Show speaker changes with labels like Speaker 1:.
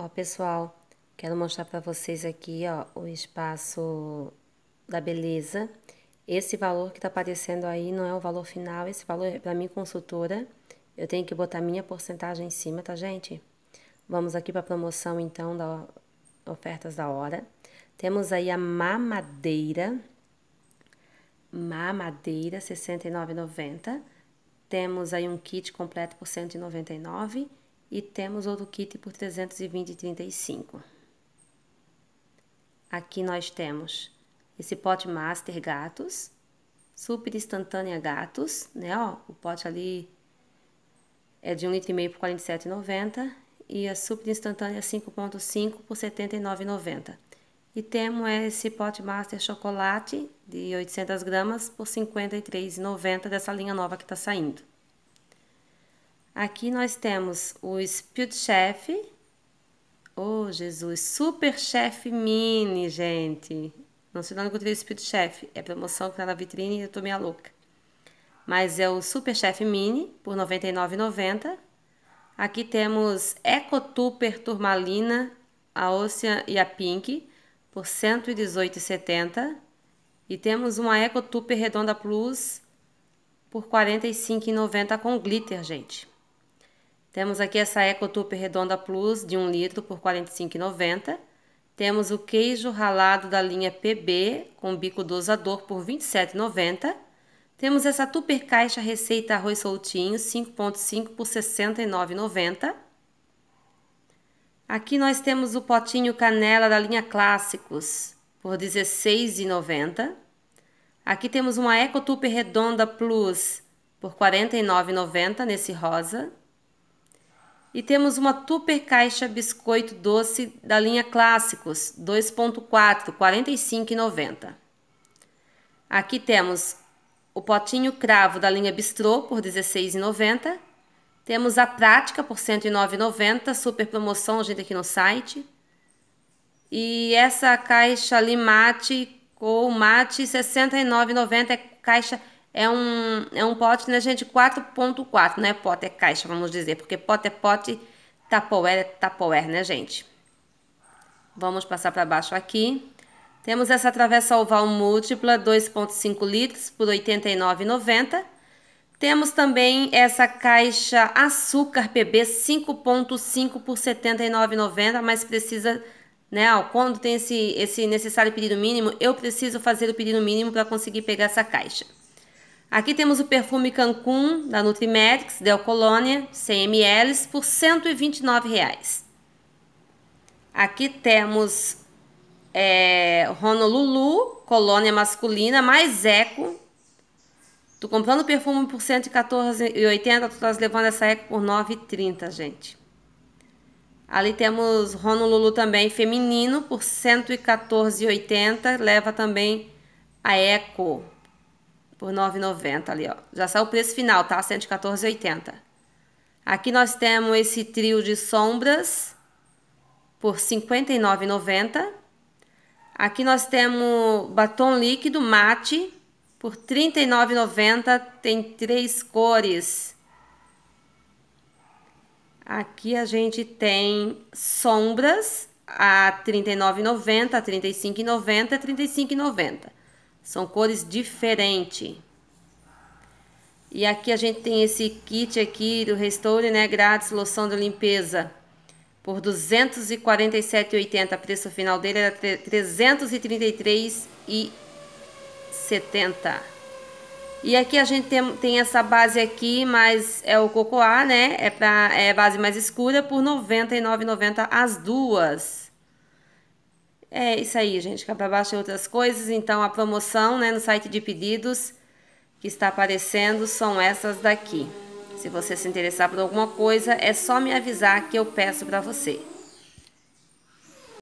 Speaker 1: Ó, pessoal, quero mostrar para vocês aqui, ó, o espaço da beleza. Esse valor que tá aparecendo aí não é o valor final, esse valor é para mim consultora. Eu tenho que botar minha porcentagem em cima, tá, gente? Vamos aqui para promoção, então, da ofertas da hora. Temos aí a mamadeira, mamadeira, 69,90. Temos aí um kit completo por 199. E temos outro kit por 320,35. Aqui nós temos esse pote Master Gatos, super instantânea Gatos, né? Ó, o pote ali é de 1,5 litro por R$ 47,90 e a super instantânea 5,5 por R$ 79,90. E temos esse pote Master Chocolate de 800 gramas por R$ 53,90 dessa linha nova que está saindo. Aqui nós temos o Speed Chef. Oh, Jesus, Super Chef Mini, gente. Não sei onde encontrei o Speed Chef. É promoção que tá na vitrine e eu tô meia louca. Mas é o Super Chef Mini por R$ 99,90. Aqui temos Eco Tupper Turmalina, a Ocean e a Pink por R$ 118,70. E temos uma Eco Tupper Redonda Plus por R$ 45,90 com glitter, gente. Temos aqui essa Ecotup Redonda Plus de 1 litro por R$ 45,90. Temos o queijo ralado da linha PB com bico dosador por R$ 27,90. Temos essa Tupper Caixa Receita Arroz Soltinho 5,5 por R$ 69,90. Aqui nós temos o potinho canela da linha Clássicos por R$ 16,90. Aqui temos uma Tupper Redonda Plus por R$ 49,90 nesse rosa. E temos uma Tupper Caixa Biscoito Doce da linha Clássicos 2.4, R$ 45,90. Aqui temos o potinho cravo da linha Bistrô por R$ 16,90. Temos a prática por R$ 109,90, super promoção, gente, aqui no site. E essa caixa ali mate com mate R$ 69,90 é caixa é um, é um pote, né, gente, 4.4, né, pote é caixa, vamos dizer, porque pote é pote, tapoer é tapoer, né, gente? Vamos passar para baixo aqui. Temos essa travessa oval múltipla, 2,5 litros por R$ 89,90. Temos também essa caixa açúcar PB 5,5 por R$ 79,90, mas precisa, né, ó, quando tem esse, esse necessário pedido mínimo, eu preciso fazer o pedido mínimo para conseguir pegar essa caixa. Aqui temos o perfume Cancun da Nutrimedics Del Colônia, 100 ml, por R$ 129,00. Aqui temos é, Honolulu, colônia masculina, mais eco. Tô comprando perfume por R$ 114,80, tu estás levando essa eco por R$ 9,30, gente. Ali temos Honolulu também feminino por R$ 114,80, leva também a eco por 9,90 ali, ó. Já saiu o preço final, tá? 114,80. Aqui nós temos esse trio de sombras por 59,90. Aqui nós temos batom líquido mate por 39,90, tem três cores. Aqui a gente tem sombras a R$ 39,90, a 35,90 e 35,90. São cores diferentes. E aqui a gente tem esse kit aqui do Restore, né? Grátis, loção de limpeza. Por R$ o Preço final dele era R$ 333,70. E aqui a gente tem, tem, essa base aqui, mas é o cocoá, né? É, pra, é base mais escura por R$ 99,90 as duas. É isso aí, gente. Cá para baixo é outras coisas. Então, a promoção né, no site de pedidos que está aparecendo são essas daqui. Se você se interessar por alguma coisa, é só me avisar que eu peço para você.